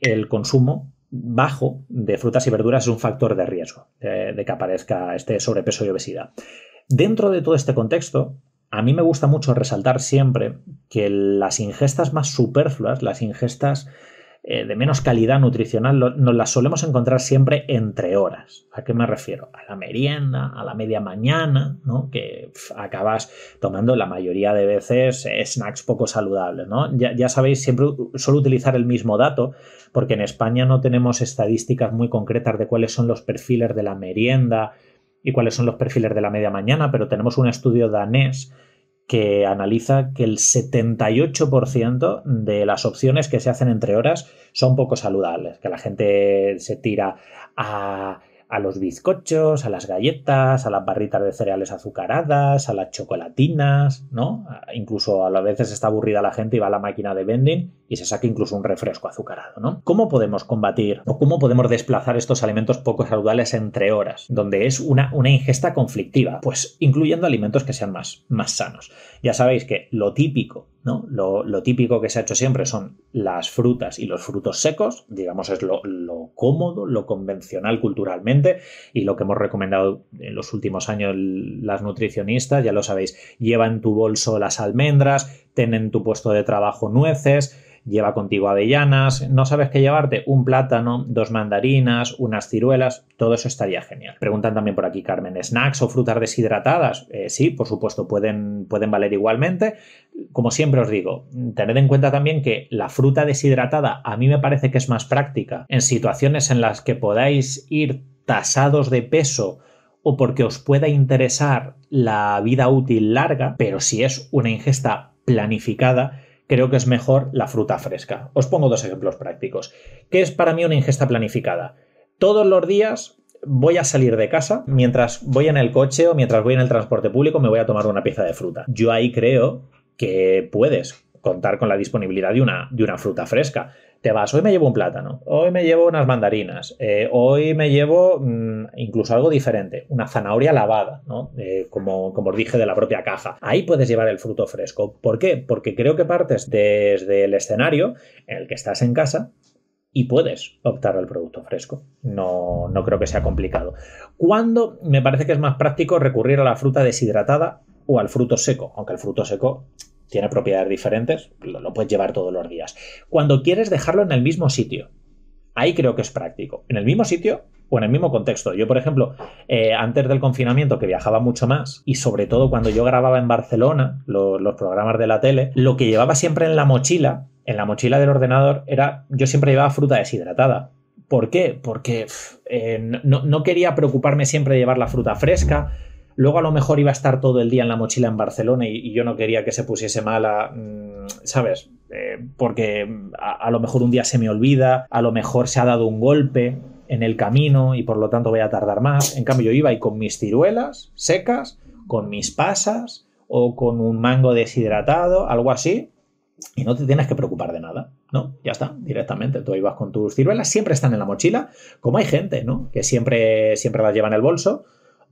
el consumo bajo de frutas y verduras es un factor de riesgo de, que aparezca este sobrepeso y obesidad. Dentro de todo este contexto, a mí me gusta mucho resaltar siempre que las ingestas más superfluas, las ingestas eh, de menos calidad nutricional nos las solemos encontrar siempre entre horas. ¿A qué me refiero? A la merienda, a la media mañana, ¿no? que acabas tomando la mayoría de veces eh, snacks poco saludables. ¿no? Ya, ya sabéis, siempre suelo utilizar el mismo dato, porque en España no tenemos estadísticas muy concretas de cuáles son los perfiles de la merienda y cuáles son los perfiles de la media mañana, pero tenemos un estudio danés que analiza que el 78% de las opciones que se hacen entre horas son poco saludables, que la gente se tira a a los bizcochos, a las galletas, a las barritas de cereales azucaradas, a las chocolatinas, ¿no? Incluso a veces está aburrida la gente y va a la máquina de vending y se saca incluso un refresco azucarado, ¿no? ¿Cómo podemos combatir o cómo podemos desplazar estos alimentos poco saludables entre horas, donde es una, una ingesta conflictiva? Pues incluyendo alimentos que sean más, más sanos. Ya sabéis que lo típico lo, lo, típico que se ha hecho siempre son las frutas y los frutos secos, digamos, es lo, lo, cómodo, lo convencional culturalmente y lo que hemos recomendado en los últimos años las nutricionistas, ya lo sabéis, lleva en tu bolso las almendras, ten en tu puesto de trabajo nueces, lleva contigo avellanas, no sabes qué llevarte, un plátano, dos mandarinas, unas ciruelas, todo eso estaría genial. Preguntan también por aquí, Carmen, ¿snacks o frutas deshidratadas? Eh, sí, por supuesto, pueden, pueden valer igualmente. Como siempre os digo, tened en cuenta también que la fruta deshidratada a mí me parece que es más práctica en situaciones en las que podáis ir tasados de peso o porque os pueda interesar la vida útil larga, pero si es una ingesta planificada, creo que es mejor la fruta fresca. Os pongo dos ejemplos prácticos. ¿Qué es para mí una ingesta planificada? Todos los días voy a salir de casa, mientras voy en el coche o mientras voy en el transporte público me voy a tomar una pieza de fruta. Yo ahí creo que puedes contar con la disponibilidad de una, de una fruta fresca te vas, hoy me llevo un plátano, hoy me llevo unas mandarinas, eh, hoy me llevo mm, incluso algo diferente, una zanahoria lavada, ¿no? Eh, como, como os dije de la propia caja. Ahí puedes llevar el fruto fresco. ¿Por qué? Porque creo que partes desde el escenario en el que estás en casa y puedes optar al producto fresco. No, no creo que sea complicado. ¿Cuándo me parece que es más práctico recurrir a la fruta deshidratada o al fruto seco, aunque el fruto seco tiene propiedades diferentes, lo, puedes llevar todos los días. Cuando quieres dejarlo en el mismo sitio, ahí creo que es práctico. En el mismo sitio o en el mismo contexto. Yo, por ejemplo, eh, antes del confinamiento, que viajaba mucho más, y sobre todo cuando yo grababa en Barcelona los programas de la tele, lo que llevaba siempre en la mochila, en la mochila del ordenador, era, yo siempre llevaba fruta deshidratada. ¿Por qué? Porque eh, no, no, quería preocuparme siempre de llevar la fruta fresca, Luego a lo mejor iba a estar todo el día en la mochila en Barcelona y, yo no quería que se pusiese mala, mm, ¿sabes? Eh, porque mm, a, lo mejor un día se me olvida, a lo mejor se ha dado un golpe en el camino y por lo tanto voy a tardar más. En cambio yo iba y con mis ciruelas secas, con mis pasas o con un mango deshidratado, algo así, y no te tienes que preocupar de nada, ¿no? Ya está, directamente. Tú ibas con tus ciruelas, siempre están en la mochila, como hay gente, ¿no? Que siempre, siempre las lleva en el bolso,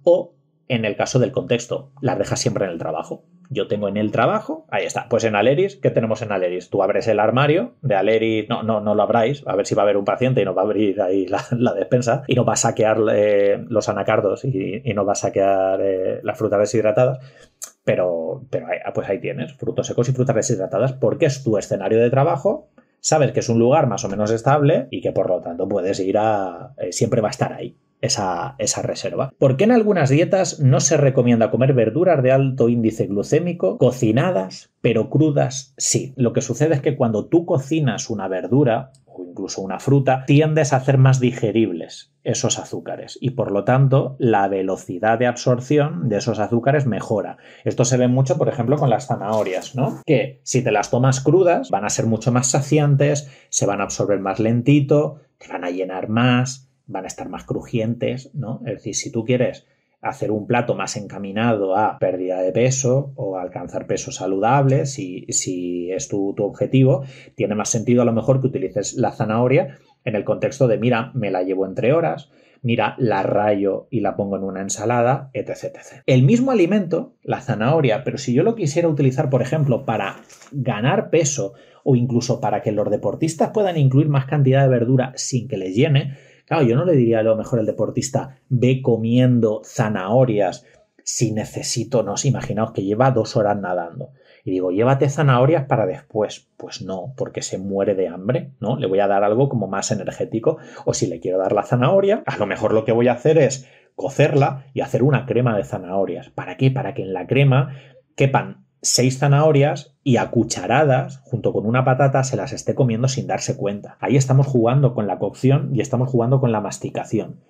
o en el caso del contexto. Las dejas siempre en el trabajo. Yo tengo en el trabajo, ahí está. Pues en Aleris, ¿qué tenemos en Aleris? Tú abres el armario de Aleris, no, no, no lo abráis, a ver si va a haber un paciente y nos va a abrir ahí la, despensa y nos va a saquear eh, los anacardos y, no nos va a saquear eh, las frutas deshidratadas. Pero, pero pues ahí tienes, frutos secos y frutas deshidratadas, porque es tu escenario de trabajo sabes que es un lugar más o menos estable y que por lo tanto puedes ir a... Eh, siempre va a estar ahí esa, reserva. ¿Por qué en algunas dietas no se recomienda comer verduras de alto índice glucémico cocinadas, pero crudas sí? Lo que sucede es que cuando tú cocinas una verdura, o incluso una fruta, tiendes a hacer más digeribles esos azúcares y por lo tanto la velocidad de absorción de esos azúcares mejora. Esto se ve mucho, por ejemplo, con las zanahorias, ¿no? Que si te las tomas crudas van a ser mucho más saciantes, se van a absorber más lentito, te van a llenar más, van a estar más crujientes, ¿no? Es decir, si tú quieres hacer un plato más encaminado a pérdida de peso o alcanzar peso saludable, si, si es tu, objetivo, tiene más sentido a lo mejor que utilices la zanahoria en el contexto de, mira, me la llevo entre horas, mira, la rayo y la pongo en una ensalada, etc. El mismo alimento, la zanahoria, pero si yo lo quisiera utilizar, por ejemplo, para ganar peso o incluso para que los deportistas puedan incluir más cantidad de verdura sin que les llene, Claro, yo no le diría a lo mejor al deportista, ve comiendo zanahorias si necesito, no sé, imaginaos que lleva dos horas nadando. Y digo, llévate zanahorias para después. Pues no, porque se muere de hambre, ¿no? Le voy a dar algo como más energético. O si le quiero dar la zanahoria, a lo mejor lo que voy a hacer es cocerla y hacer una crema de zanahorias. ¿Para qué? Para que en la crema quepan seis zanahorias y a cucharadas, junto con una patata, se las esté comiendo sin darse cuenta. Ahí estamos jugando con la cocción y estamos jugando con la masticación.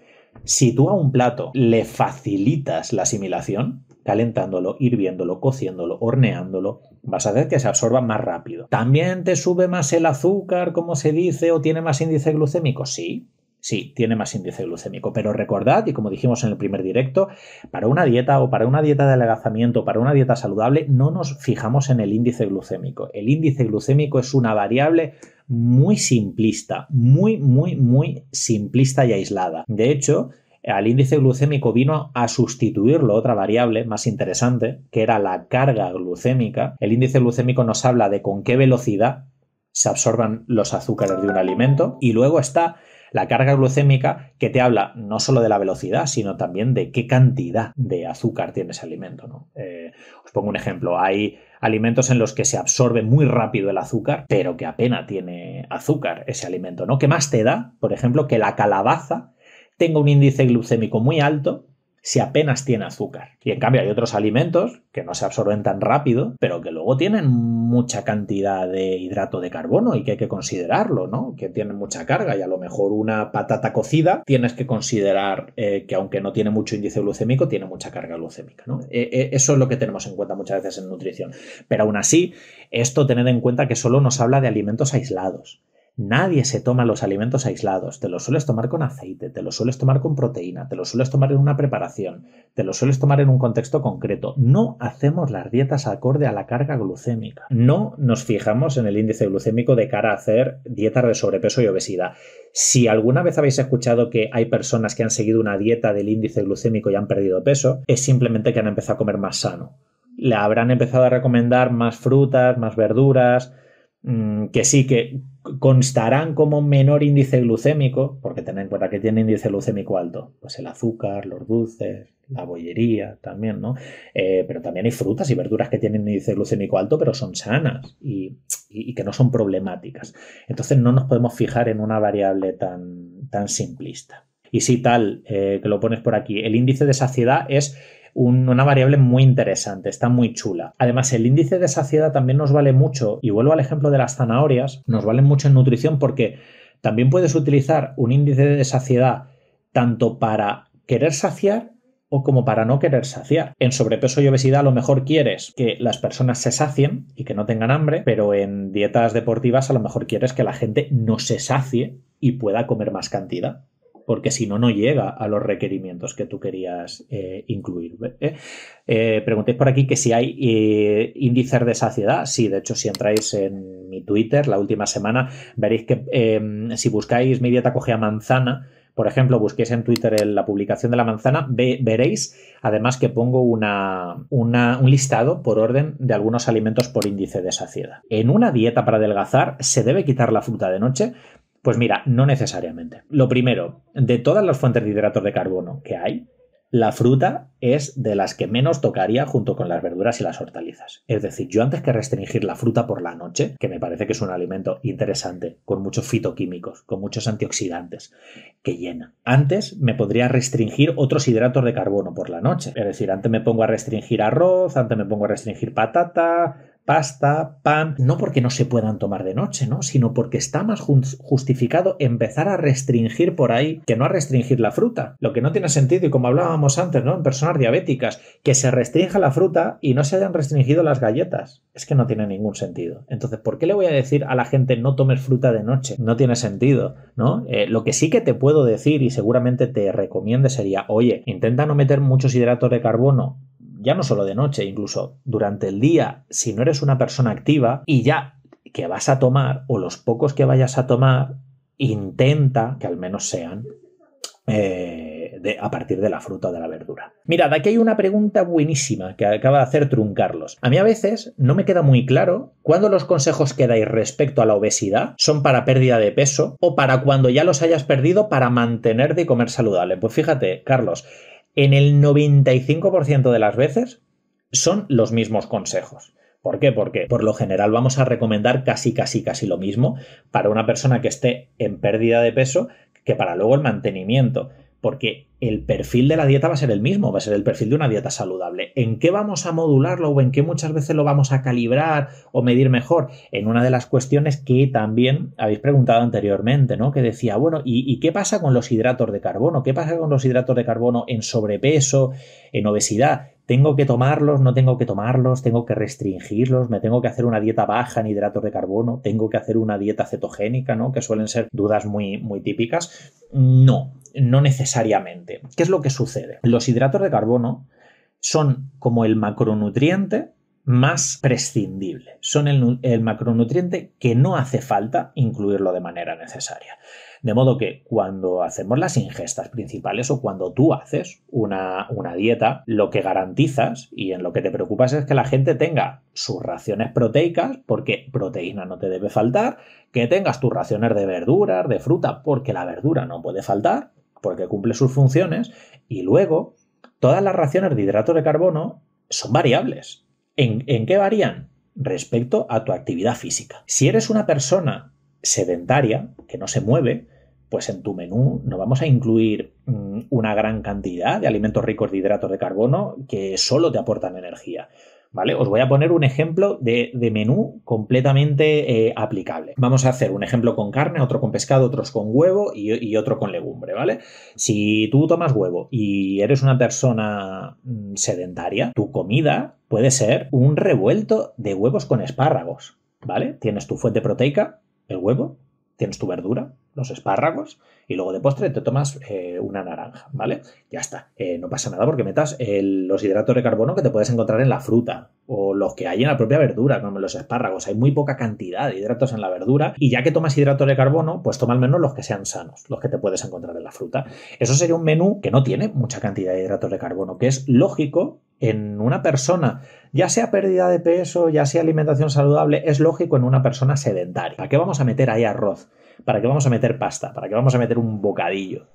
Si tú a un plato le facilitas la asimilación, calentándolo, hirviéndolo, cociéndolo, horneándolo, vas a hacer que se absorba más rápido. ¿También te sube más el azúcar, como se dice, o tiene más índice glucémico? Sí, Sí, tiene más índice glucémico, pero recordad, y como dijimos en el primer directo, para una dieta o para una dieta de adelgazamiento, para una dieta saludable, no nos fijamos en el índice glucémico. El índice glucémico es una variable muy simplista, muy, muy, muy simplista y aislada. De hecho, al índice glucémico vino a sustituirlo otra variable más interesante, que era la carga glucémica. El índice glucémico nos habla de con qué velocidad se absorban los azúcares de un alimento y luego está la carga glucémica que te habla no solo de la velocidad, sino también de qué cantidad de azúcar tiene ese alimento. ¿no? Eh, os pongo un ejemplo. Hay alimentos en los que se absorbe muy rápido el azúcar, pero que apenas tiene azúcar ese alimento. ¿no? ¿Qué más te da, por ejemplo, que la calabaza tenga un índice glucémico muy alto, si apenas tiene azúcar. Y en cambio hay otros alimentos que no se absorben tan rápido, pero que luego tienen mucha cantidad de hidrato de carbono y que hay que considerarlo, ¿no? Que tienen mucha carga y a lo mejor una patata cocida tienes que considerar eh, que aunque no tiene mucho índice glucémico, tiene mucha carga glucémica, eh, eh, eso es lo que tenemos en cuenta muchas veces en nutrición. Pero aún así, esto tened en cuenta que solo nos habla de alimentos aislados. Nadie se toma los alimentos aislados, te los sueles tomar con aceite, te los sueles tomar con proteína, te los sueles tomar en una preparación, te los sueles tomar en un contexto concreto. No hacemos las dietas acorde a la carga glucémica. No nos fijamos en el índice glucémico de cara a hacer dietas de sobrepeso y obesidad. Si alguna vez habéis escuchado que hay personas que han seguido una dieta del índice glucémico y han perdido peso, es simplemente que han empezado a comer más sano. Le habrán empezado a recomendar más frutas, más verduras, Mm, que sí, que constarán como menor índice glucémico, porque ten en cuenta que tiene índice glucémico alto, pues el azúcar, los dulces, la bollería también, ¿no? Eh, pero también hay frutas y verduras que tienen índice glucémico alto, pero son sanas y, que no son problemáticas. Entonces no nos podemos fijar en una variable tan, tan simplista. Y si tal, eh, que lo pones por aquí, el índice de saciedad es una variable muy interesante, está muy chula. Además, el índice de saciedad también nos vale mucho, y vuelvo al ejemplo de las zanahorias, nos vale mucho en nutrición porque también puedes utilizar un índice de saciedad tanto para querer saciar o como para no querer saciar. En sobrepeso y obesidad a lo mejor quieres que las personas se sacien y que no tengan hambre, pero en dietas deportivas a lo mejor quieres que la gente no se sacie y pueda comer más cantidad porque si no, no llega a los requerimientos que tú querías eh, incluir. Eh, eh, preguntéis por aquí que si hay índices de saciedad. Sí, de hecho, si entráis en mi Twitter la última semana, veréis que em, si buscáis mi dieta a manzana, por ejemplo, busquéis en Twitter la publicación de la manzana, veréis además que pongo un listado por orden de algunos alimentos por índice de saciedad. En una dieta para adelgazar se debe quitar la fruta de noche pues mira, no necesariamente. Lo primero, de todas las fuentes de hidratos de carbono que hay, la fruta es de las que menos tocaría junto con las verduras y las hortalizas. Es decir, yo antes que restringir la fruta por la noche, que me parece que es un alimento interesante, con muchos fitoquímicos, con muchos antioxidantes, que llena. Antes me podría restringir otros hidratos de carbono por la noche. Es decir, antes me pongo a restringir arroz, antes me pongo a restringir patata, pasta, pan, no porque no se puedan tomar de noche, ¿no? Sino porque está más justificado empezar a restringir por ahí que no a restringir la fruta. Lo que no tiene sentido, y como hablábamos antes, ¿no? En personas diabéticas, que se restrinja la fruta y no se hayan restringido las galletas. Es que no tiene ningún sentido. Entonces, ¿por qué le voy a decir a la gente no tomes fruta de noche? No tiene sentido, ¿no? Eh, lo que sí que te puedo decir y seguramente te recomiende sería, oye, intenta no meter muchos hidratos de carbono ya no solo de noche, incluso durante el día, si no eres una persona activa y ya que vas a tomar o los pocos que vayas a tomar, intenta que al menos sean eh, de, a partir de la fruta o de la verdura. Mirad, aquí hay una pregunta buenísima que acaba de hacer Truncarlos. A mí a veces no me queda muy claro cuándo los consejos que dais respecto a la obesidad son para pérdida de peso o para cuando ya los hayas perdido para mantener de comer saludable. Pues fíjate, Carlos, en el 95% de las veces son los mismos consejos. ¿Por qué? Porque por lo general vamos a recomendar casi, casi, casi lo mismo para una persona que esté en pérdida de peso que para luego el mantenimiento porque el perfil de la dieta va a ser el mismo, va a ser el perfil de una dieta saludable. ¿En qué vamos a modularlo o en qué muchas veces lo vamos a calibrar o medir mejor? En una de las cuestiones que también habéis preguntado anteriormente, ¿no? Que decía, bueno, ¿y, ¿y qué pasa con los hidratos de carbono? ¿Qué pasa con los hidratos de carbono en sobrepeso, en obesidad? tengo que tomarlos, no tengo que tomarlos, tengo que restringirlos, me tengo que hacer una dieta baja en hidratos de carbono, tengo que hacer una dieta cetogénica, ¿no? Que suelen ser dudas muy, muy típicas. No, no necesariamente. ¿Qué es lo que sucede? Los hidratos de carbono son como el macronutriente más prescindible. Son el, macronutriente que no hace falta incluirlo de manera necesaria. De modo que cuando hacemos las ingestas principales o cuando tú haces una, una, dieta, lo que garantizas y en lo que te preocupas es que la gente tenga sus raciones proteicas, porque proteína no te debe faltar, que tengas tus raciones de verduras, de fruta, porque la verdura no puede faltar, porque cumple sus funciones, y luego todas las raciones de hidrato de carbono son variables ¿En, qué varían? Respecto a tu actividad física. Si eres una persona sedentaria, que no se mueve, pues en tu menú no vamos a incluir mm, una gran cantidad de alimentos ricos de hidratos de carbono que solo te aportan energía. ¿vale? Os voy a poner un ejemplo de, menú completamente eh, aplicable. Vamos a hacer un ejemplo con carne, otro con pescado, otros con huevo y, y, otro con legumbre, ¿vale? Si tú tomas huevo y eres una persona mm, sedentaria, tu comida puede ser un revuelto de huevos con espárragos, ¿vale? Tienes tu fuente proteica, el huevo, tienes tu verdura, los espárragos y luego de postre te tomas eh, una naranja, ¿vale? Ya está, eh, no pasa nada porque metas los hidratos de carbono que te puedes encontrar en la fruta o los que hay en la propia verdura, como los espárragos. Hay muy poca cantidad de hidratos en la verdura y ya que tomas hidratos de carbono, pues toma al menos los que sean sanos, los que te puedes encontrar en la fruta. Eso sería un menú que no tiene mucha cantidad de hidratos de carbono, que es lógico en una persona, ya sea pérdida de peso, ya sea alimentación saludable, es lógico en una persona sedentaria. ¿A qué vamos a meter ahí arroz? ¿para qué vamos a meter pasta? ¿Para qué vamos a meter un bocadillo?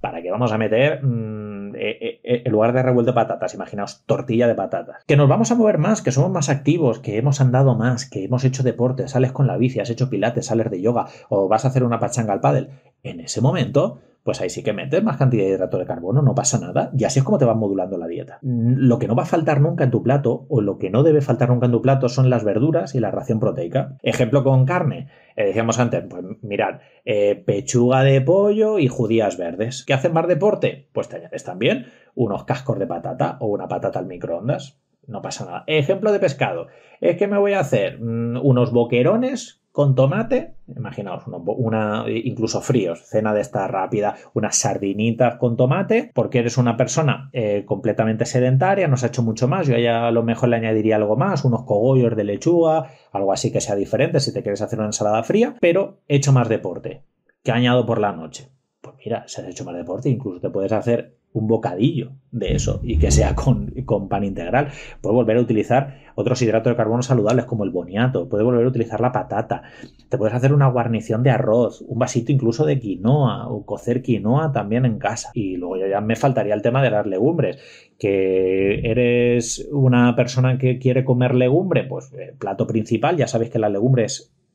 ¿Para qué vamos a meter, mm, eh, eh, eh, en lugar de revuelto de patatas, imaginaos, tortilla de patatas? Que nos vamos a mover más, que somos más activos, que hemos andado más, que hemos hecho deporte, sales con la bici, has hecho pilates, sales de yoga o vas a hacer una pachanga al pádel. En ese momento, pues ahí sí que metes más cantidad de hidrato de carbono, no pasa nada, y así es como te vas modulando la dieta. Lo que no va a faltar nunca en tu plato, o lo que no debe faltar nunca en tu plato, son las verduras y la ración proteica. Ejemplo con carne, eh, decíamos antes, pues mirad, eh, pechuga de pollo y judías verdes. ¿Qué hacen más deporte? Pues te también unos cascos de patata o una patata al microondas. No pasa nada. Ejemplo de pescado. Es que me voy a hacer mm, unos boquerones con tomate, imaginaos, una, eh, incluso fríos, cena de esta rápida, unas sardinitas con tomate, porque eres una persona eh, completamente sedentaria, no se ha hecho mucho más, yo ya a lo mejor le añadiría algo más, unos cogollos de lechuga, algo así que sea diferente si te quieres hacer una ensalada fría, pero hecho más deporte, que añado por la noche. Pues mira, si has hecho más deporte, incluso te puedes hacer un bocadillo de eso y que sea con, pan integral. Puedes volver a utilizar otros hidratos de carbono saludables como el boniato, puede volver a utilizar la patata, te puedes hacer una guarnición de arroz, un vasito incluso de quinoa o cocer quinoa también en casa. Y luego ya me faltaría el tema de las legumbres, que eres una persona que quiere comer legumbre, pues eh, plato principal, ya sabéis que la legumbre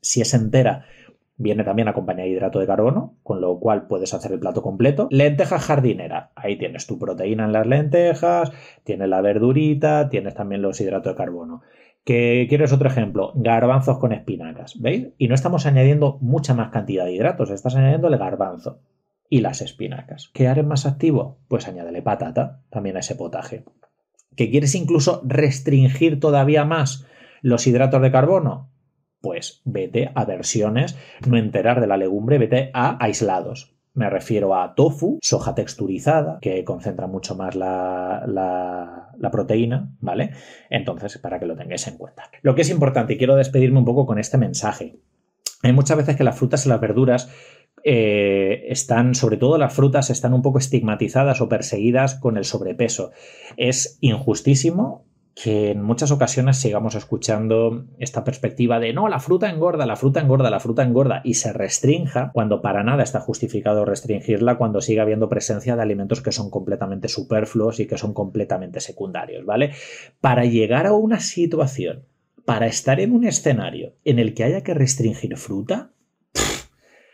si es entera, Viene también acompañada de hidrato de carbono, con lo cual puedes hacer el plato completo. Lentejas jardinera. Ahí tienes tu proteína en las lentejas, tienes la verdurita, tienes también los hidratos de carbono. ¿Qué quieres otro ejemplo, garbanzos con espinacas, ¿veis? Y no estamos añadiendo mucha más cantidad de hidratos, estás añadiendo el garbanzo y las espinacas. ¿Qué haré más activo? Pues añádele patata también a ese potaje. ¿Qué quieres incluso restringir todavía más los hidratos de carbono? pues vete a versiones, no enterar de la legumbre, vete a aislados. Me refiero a tofu, soja texturizada, que concentra mucho más la, proteína, ¿vale? Entonces, para que lo tengáis en cuenta. Lo que es importante, y quiero despedirme un poco con este mensaje. Hay muchas veces que las frutas y las verduras eh, están, sobre todo las frutas, están un poco estigmatizadas o perseguidas con el sobrepeso. Es injustísimo que en muchas ocasiones sigamos escuchando esta perspectiva de no, la fruta engorda, la fruta engorda, la fruta engorda y se restrinja cuando para nada está justificado restringirla cuando sigue habiendo presencia de alimentos que son completamente superfluos y que son completamente secundarios, ¿vale? Para llegar a una situación, para estar en un escenario en el que haya que restringir fruta,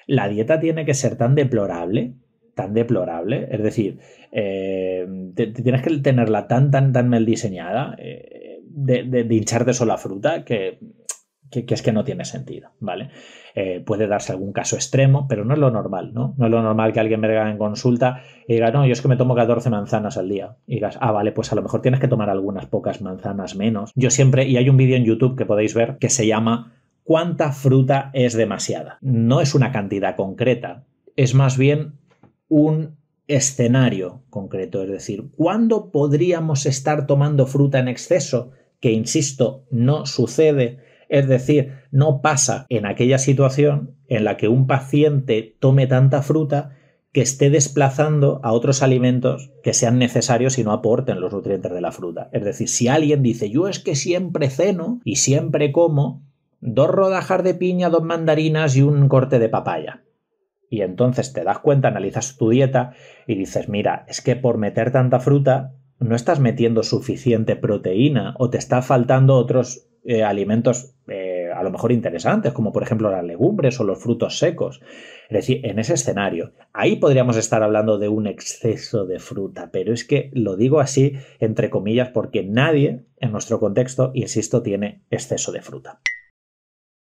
la dieta tiene que ser tan deplorable, tan deplorable, es decir, eh, tienes que tenerla tan, tan, tan mal diseñada, eh, de, de, de, sola fruta, que, es que no tiene sentido, ¿vale? Eh, puede darse algún caso extremo, pero no es lo normal, ¿no? No es lo normal que alguien me venga en consulta y diga, no, yo es que me tomo 14 manzanas al día. Y digas, ah, vale, pues a lo mejor tienes que tomar algunas pocas manzanas menos. Yo siempre, y hay un vídeo en YouTube que podéis ver que se llama ¿Cuánta fruta es demasiada? No es una cantidad concreta, es más bien un escenario concreto, es decir, ¿cuándo podríamos estar tomando fruta en exceso? Que, insisto, no sucede. Es decir, no pasa en aquella situación en la que un paciente tome tanta fruta que esté desplazando a otros alimentos que sean necesarios y no aporten los nutrientes de la fruta. Es decir, si alguien dice yo es que siempre ceno y siempre como dos rodajas de piña, dos mandarinas y un corte de papaya, y entonces te das cuenta, analizas tu dieta y dices, mira, es que por meter tanta fruta no estás metiendo suficiente proteína o te está faltando otros eh, alimentos eh, a lo mejor interesantes, como por ejemplo las legumbres o los frutos secos. Es decir, en ese escenario, ahí podríamos estar hablando de un exceso de fruta, pero es que lo digo así, entre comillas, porque nadie en nuestro contexto, insisto, tiene exceso de fruta.